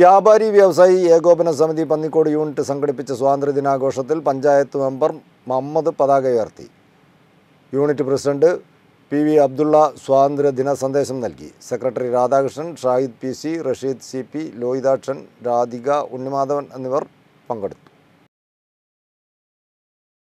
വ്യാപാരി വ്യവസായി ഏകോപന സമിതി പന്നിക്കോട് യൂണിറ്റ് സംഘടിപ്പിച്ച സ്വാതന്ത്ര്യ ദിനാഘോഷത്തിൽ പഞ്ചായത്ത് മെമ്പർ മമ്മദ് പതാക ഉയർത്തി unit president P V Abdulla സ്വാതന്ത്ര്യ ദിന സന്ദേശം നൽകി secretary Radhakrishnan Shahid P C Rasheed C P Lohithakshan Radhika Unnimadhavan എന്നിവർ പങ്കെടുത്തു